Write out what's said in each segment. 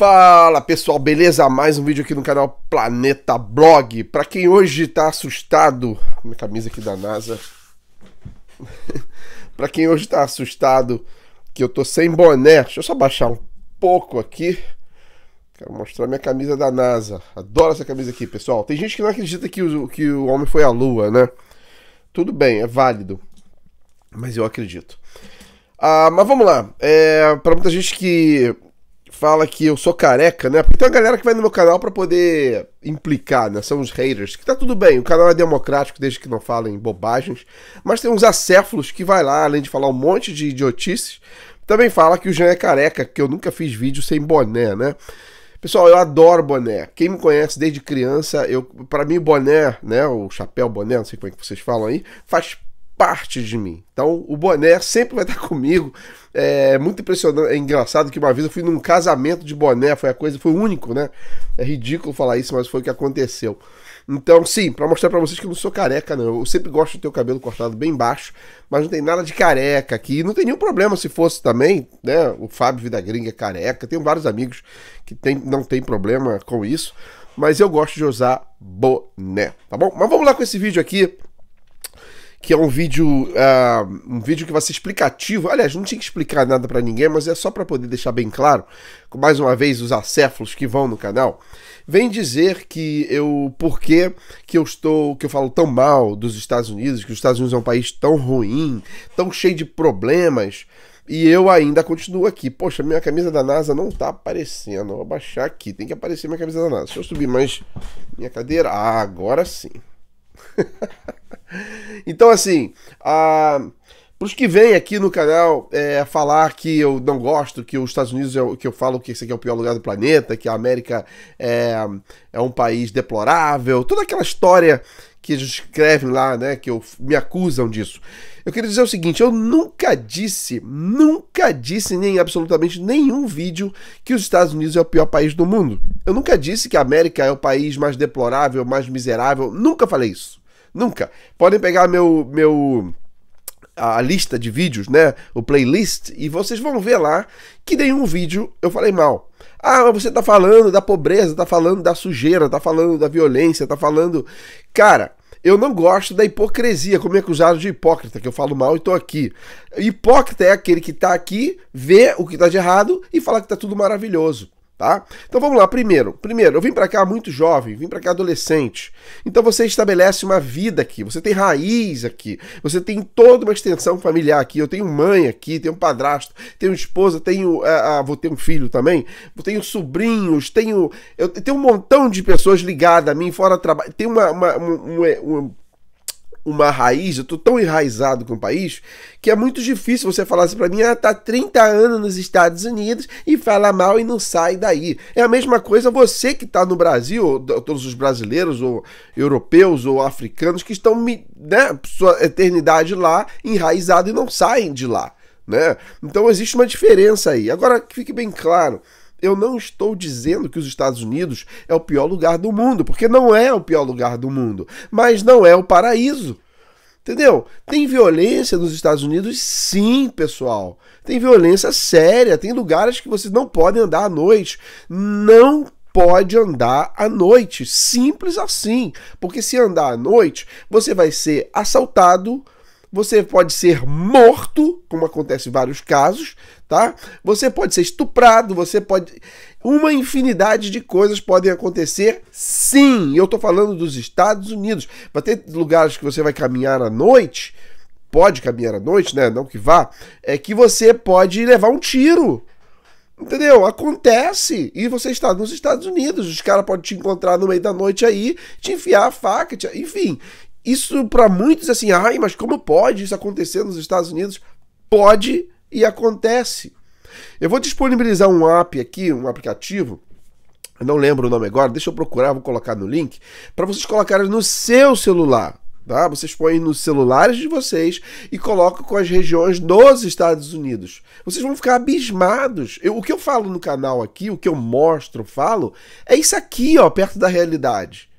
Fala pessoal, beleza? Mais um vídeo aqui no canal Planeta Blog. Para quem hoje tá assustado, minha camisa aqui da NASA. Para quem hoje tá assustado que eu tô sem boné, deixa eu só baixar um pouco aqui. Quero mostrar minha camisa da NASA. Adoro essa camisa aqui, pessoal. Tem gente que não acredita que o, que o homem foi à lua, né? Tudo bem, é válido. Mas eu acredito. Ah, mas vamos lá. É, para muita gente que fala que eu sou careca, né? Porque tem uma galera que vai no meu canal para poder implicar, né? São os haters. Que tá tudo bem, o canal é democrático desde que não falem bobagens. Mas tem uns acéfalos que vai lá, além de falar um monte de idiotices, também fala que o Jean é careca, que eu nunca fiz vídeo sem boné, né? Pessoal, eu adoro boné. Quem me conhece desde criança, eu, para mim boné, né, o chapéu boné, não sei como é que vocês falam aí, faz parte de mim. Então, o boné sempre vai estar comigo. É muito impressionante, é engraçado que uma vez eu fui num casamento de boné, foi a coisa, foi único, né? É ridículo falar isso, mas foi o que aconteceu. Então, sim, para mostrar para vocês que eu não sou careca, não. Eu sempre gosto de ter o cabelo cortado bem baixo, mas não tem nada de careca aqui. Não tem nenhum problema se fosse também, né? O Fábio Vida Gringa é careca. Tenho vários amigos que tem, não tem problema com isso, mas eu gosto de usar boné, tá bom? Mas vamos lá com esse vídeo aqui que é um vídeo, uh, um vídeo que vai ser explicativo. Aliás, não tinha que explicar nada para ninguém, mas é só para poder deixar bem claro, mais uma vez, os acéfalos que vão no canal, vem dizer que eu, por que eu estou, que eu falo tão mal dos Estados Unidos, que os Estados Unidos é um país tão ruim, tão cheio de problemas, e eu ainda continuo aqui. Poxa, minha camisa da NASA não tá aparecendo. Vou baixar aqui. Tem que aparecer minha camisa da NASA. Deixa eu subir mais minha cadeira. Ah, agora sim. Então, assim, a. Para os que vêm aqui no canal é, falar que eu não gosto, que os Estados Unidos, é, que eu falo que esse aqui é o pior lugar do planeta, que a América é, é um país deplorável, toda aquela história que eles escrevem lá, né, que eu, me acusam disso. Eu queria dizer o seguinte, eu nunca disse, nunca disse nem absolutamente nenhum vídeo que os Estados Unidos é o pior país do mundo. Eu nunca disse que a América é o país mais deplorável, mais miserável, nunca falei isso. Nunca. Podem pegar meu meu a lista de vídeos, né? O playlist, e vocês vão ver lá que nenhum vídeo eu falei mal. Ah, mas você tá falando da pobreza, tá falando da sujeira, tá falando da violência, tá falando. Cara, eu não gosto da hipocrisia, como me é acusaram de hipócrita, que eu falo mal e tô aqui. Hipócrita é aquele que tá aqui, vê o que tá de errado e fala que tá tudo maravilhoso tá? Então vamos lá, primeiro. Primeiro, eu vim para cá muito jovem, vim para cá adolescente. Então você estabelece uma vida aqui, você tem raiz aqui, você tem toda uma extensão familiar aqui. Eu tenho mãe aqui, tenho padrasto, tenho esposa, tenho ah, vou ter um filho também, tenho sobrinhos, tenho eu tenho um montão de pessoas ligadas a mim fora do trabalho. Tem uma, uma, uma, uma uma raiz, eu tô tão enraizado com o país, que é muito difícil você falar assim pra mim, ah, tá 30 anos nos Estados Unidos e fala mal e não sai daí. É a mesma coisa você que tá no Brasil, todos os brasileiros, ou europeus, ou africanos, que estão, né, sua eternidade lá, enraizado e não saem de lá, né? Então existe uma diferença aí. Agora, que fique bem claro eu não estou dizendo que os Estados Unidos é o pior lugar do mundo, porque não é o pior lugar do mundo, mas não é o paraíso. Entendeu? Tem violência nos Estados Unidos, sim, pessoal. Tem violência séria. Tem lugares que vocês não podem andar à noite. Não pode andar à noite. Simples assim. Porque se andar à noite, você vai ser assaltado você pode ser morto, como acontece em vários casos, tá? Você pode ser estuprado, você pode. Uma infinidade de coisas podem acontecer, sim. Eu estou falando dos Estados Unidos. Vai ter lugares que você vai caminhar à noite, pode caminhar à noite, né? Não que vá, é que você pode levar um tiro. Entendeu? Acontece. E você está nos Estados Unidos. Os caras podem te encontrar no meio da noite aí, te enfiar a faca, te... enfim. Isso para muitos é assim, ai, mas como pode isso acontecer nos Estados Unidos? Pode e acontece. Eu vou disponibilizar um app aqui, um aplicativo, eu não lembro o nome agora, deixa eu procurar, vou colocar no link, para vocês colocarem no seu celular. Tá? Vocês põem nos celulares de vocês e colocam com as regiões dos Estados Unidos. Vocês vão ficar abismados. Eu, o que eu falo no canal aqui, o que eu mostro, falo, é isso aqui, ó, perto da realidade.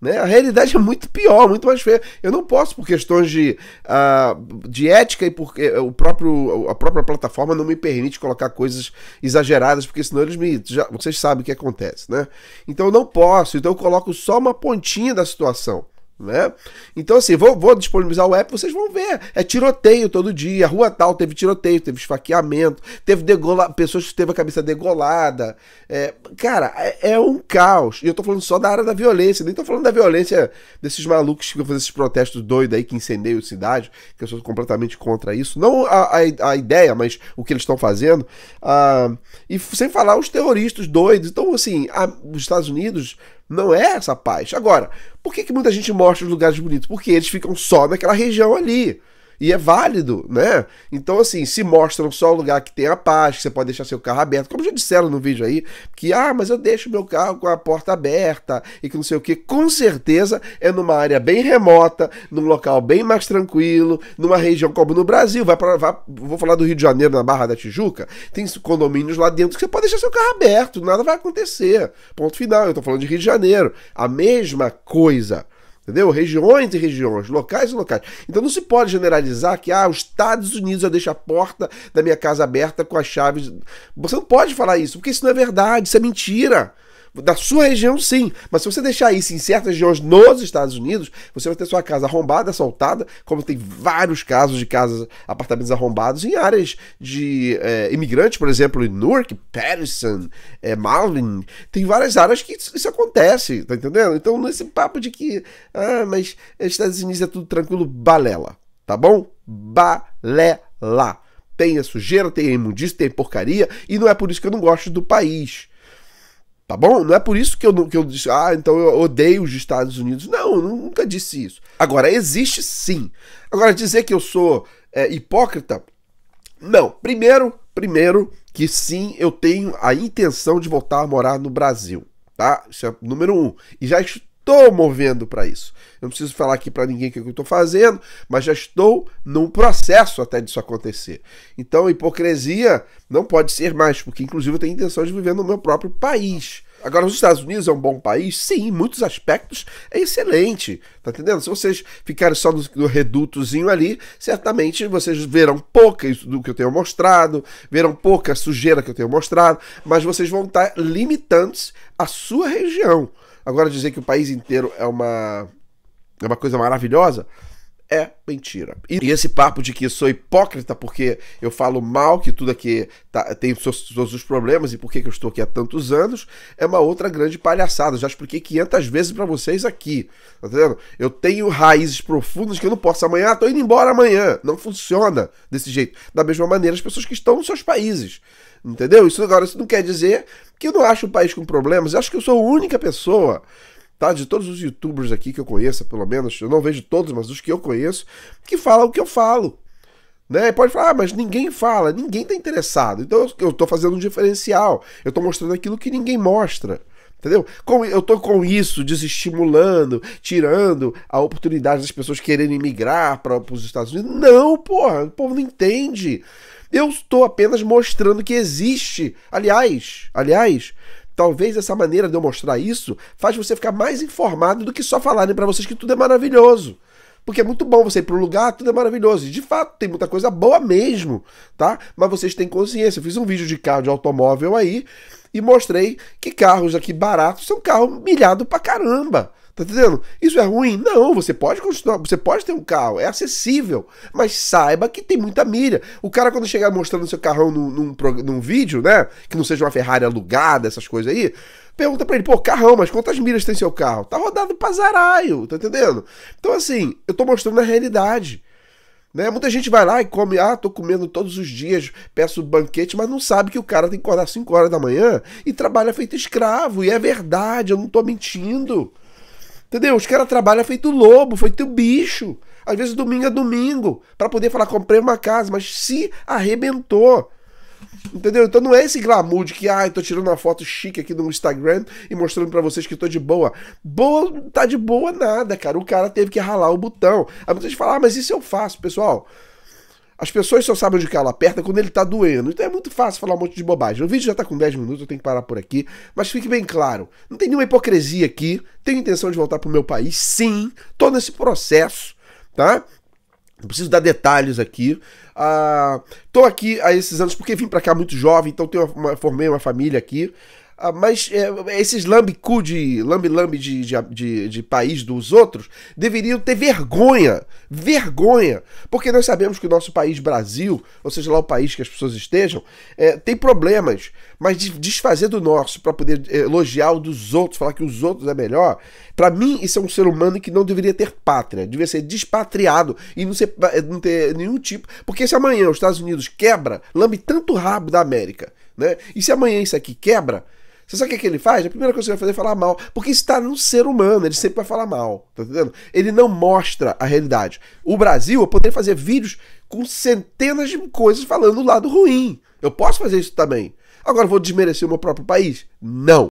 Né? A realidade é muito pior, muito mais feia. Eu não posso, por questões de, uh, de ética e porque o próprio, a própria plataforma não me permite colocar coisas exageradas, porque senão eles me. Já, vocês sabem o que acontece, né? Então eu não posso, então eu coloco só uma pontinha da situação. Né? Então, assim, vou, vou, disponibilizar o app, vocês vão ver. É tiroteio todo dia. Rua tal teve tiroteio, teve esfaqueamento, teve degola, pessoas que teve a cabeça degolada. É, cara, é, é, um caos. E eu tô falando só da área da violência, nem tô falando da violência desses malucos que ficam fazendo esses protestos doidos aí que incendeiam cidade, que eu sou completamente contra isso. Não a, a, a ideia, mas o que eles estão fazendo. Ah, e sem falar os terroristas doidos. Então, assim, a, os Estados Unidos não é essa paz. Agora, por que, que muita gente mostra os lugares bonitos? Porque eles ficam só naquela região ali. E é válido, né? Então, assim, se um só o lugar que tem a paz, que você pode deixar seu carro aberto. Como já disseram no vídeo aí, que, ah, mas eu deixo meu carro com a porta aberta e que não sei o que. Com certeza é numa área bem remota, num local bem mais tranquilo, numa região como no Brasil. Vai para Vou falar do Rio de Janeiro, na Barra da Tijuca. Tem condomínios lá dentro que você pode deixar seu carro aberto, nada vai acontecer. Ponto final. Eu tô falando de Rio de Janeiro. A mesma coisa Entendeu? Regiões e regiões, locais e locais. Então não se pode generalizar que ah, os Estados Unidos eu deixo a porta da minha casa aberta com as chaves. Você não pode falar isso, porque isso não é verdade, isso é mentira. Da sua região, sim. Mas se você deixar isso em certas regiões nos Estados Unidos, você vai ter sua casa arrombada, assaltada, como tem vários casos de casas, apartamentos arrombados em áreas de é, imigrantes, por exemplo, em Newark, Patterson, é, Tem várias áreas que isso, isso, acontece, tá entendendo? Então, nesse papo de que, ah, mas Estados Unidos é tudo tranquilo, balela, tá bom? Balela tem a sujeira, tem a imundícia, tem a porcaria, e não é por isso que eu não gosto do país. Tá bom? Não é por isso que eu, que eu disse, ah, então eu odeio os Estados Unidos. Não, eu nunca disse isso. Agora, existe sim. Agora, dizer que eu sou é, hipócrita, não. Primeiro, primeiro, que sim, eu tenho a intenção de voltar a morar no Brasil. Tá? Isso é número um. E já estou movendo para isso. Eu não preciso falar aqui para ninguém o que eu estou fazendo, mas já estou num processo até disso acontecer. Então, hipocrisia não pode ser mais, porque inclusive eu tenho intenção de viver no meu próprio país. Agora, os Estados Unidos é um bom país? Sim, em muitos aspectos é excelente. Tá entendendo? Se vocês ficarem só no, no redutozinho ali, certamente vocês verão pouca do que eu tenho mostrado, verão pouca sujeira que eu tenho mostrado, mas vocês vão estar tá limitando-se à sua região. Agora dizer que o país inteiro é uma é uma coisa maravilhosa, é mentira. E esse papo de que sou hipócrita porque eu falo mal, que tudo aqui tá, tem todos os problemas e por que eu estou aqui há tantos anos, é uma outra grande palhaçada. já expliquei 500 vezes para vocês aqui, tá entendendo? Eu tenho raízes profundas que eu não posso amanhã, tô indo embora amanhã. Não funciona desse jeito. Da mesma maneira, as pessoas que estão nos seus países, entendeu? Isso agora isso não quer dizer que eu não acho um país com problemas. Eu acho que eu sou a única pessoa tá? De todos os youtubers aqui que eu conheço, pelo menos, eu não vejo todos, mas os que eu conheço, que falam o que eu falo. Né? Pode falar, ah, mas ninguém fala, ninguém tá interessado. Então eu estou fazendo um diferencial. Eu estou mostrando aquilo que ninguém mostra. Entendeu? Com, eu tô com isso desestimulando, tirando a oportunidade das pessoas quererem migrar para os Estados Unidos. Não, porra, o povo não entende. Eu estou apenas mostrando que existe. Aliás, aliás, Talvez essa maneira de eu mostrar isso faz você ficar mais informado do que só falarem para vocês que tudo é maravilhoso. Porque é muito bom você ir para um lugar, tudo é maravilhoso. E de fato, tem muita coisa boa mesmo, tá? Mas vocês têm consciência. Eu fiz um vídeo de carro de automóvel aí e mostrei que carros aqui baratos são carro milhado para caramba. Tá entendendo? Isso é ruim? Não, você pode continuar, você pode ter um carro, é acessível, mas saiba que tem muita milha. O cara, quando chegar mostrando seu carrão num, num, num vídeo, né? Que não seja uma Ferrari alugada, essas coisas aí, pergunta pra ele, pô, carrão, mas quantas milhas tem seu carro? Tá rodado pra zaralho, tá entendendo? Então, assim, eu tô mostrando a realidade. Né? Muita gente vai lá e come, ah, tô comendo todos os dias, peço banquete, mas não sabe que o cara tem que acordar às 5 horas da manhã e trabalha feito escravo. E é verdade, eu não tô mentindo. Entendeu? Os caras trabalham feito lobo, feito bicho. Às vezes domingo é domingo, para poder falar, comprei uma casa, mas se arrebentou. Entendeu? Então não é esse glamour de que, ai, ah, tô tirando uma foto chique aqui no Instagram e mostrando para vocês que tô de boa. Boa, tá de boa nada, cara. O cara teve que ralar o botão. Aí vocês falam, ah, mas isso eu faço, pessoal. As pessoas só sabem onde que ela aperta quando ele tá doendo. Então é muito fácil falar um monte de bobagem. O vídeo já tá com 10 minutos, eu tenho que parar por aqui. Mas fique bem claro, não tem nenhuma hipocrisia aqui. Tenho intenção de voltar pro meu país, sim. Tô nesse processo, tá? Não preciso dar detalhes aqui. Ah, tô aqui há esses anos porque vim para cá muito jovem, então tenho uma, formei uma família aqui. Ah, mas é, esses lambicu de lambi-lambi de, de, de, de, país dos outros deveriam ter vergonha, vergonha, porque nós sabemos que o nosso país Brasil, ou seja lá o país que as pessoas estejam, é, tem problemas, mas de, desfazer do nosso para poder é, elogiar o dos outros, falar que os outros é melhor, para mim isso é um ser humano que não deveria ter pátria, deveria ser despatriado e não, ser, é, não ter nenhum tipo, porque se amanhã os Estados Unidos quebra, lambe tanto rabo da América, né? E se amanhã isso aqui quebra, você sabe o que, é que ele faz? A primeira coisa que ele vai fazer é falar mal. Porque está no ser humano, ele sempre vai falar mal. Tá entendendo? Ele não mostra a realidade. O Brasil, eu poderia fazer vídeos com centenas de coisas falando o lado ruim. Eu posso fazer isso também. Agora vou desmerecer o meu próprio país? Não.